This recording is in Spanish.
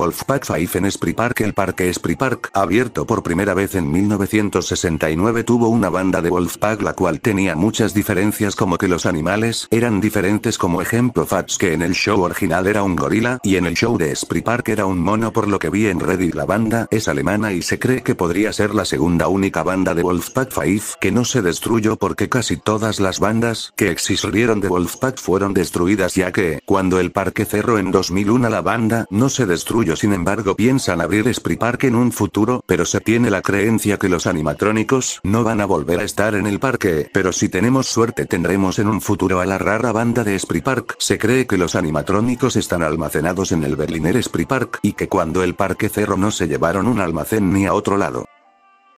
Wolfpack Five Spree Park El parque Spree Park, abierto por primera vez en 1969 tuvo una banda de Wolfpack la cual tenía muchas diferencias como que los animales eran diferentes como ejemplo Fats que en el show original era un gorila y en el show de Spree Park era un mono por lo que vi en Reddit la banda es alemana y se cree que podría ser la segunda única banda de Wolfpack Five que no se destruyó porque casi todas las bandas que existieron de Wolfpack fueron destruidas ya que, cuando el parque cerró en 2001 la banda no se destruyó sin embargo piensan abrir Spree Park en un futuro, pero se tiene la creencia que los animatrónicos no van a volver a estar en el parque, pero si tenemos suerte tendremos en un futuro a la rara banda de Spree Park. Se cree que los animatrónicos están almacenados en el Berliner Spree Park y que cuando el parque cerró no se llevaron un almacén ni a otro lado.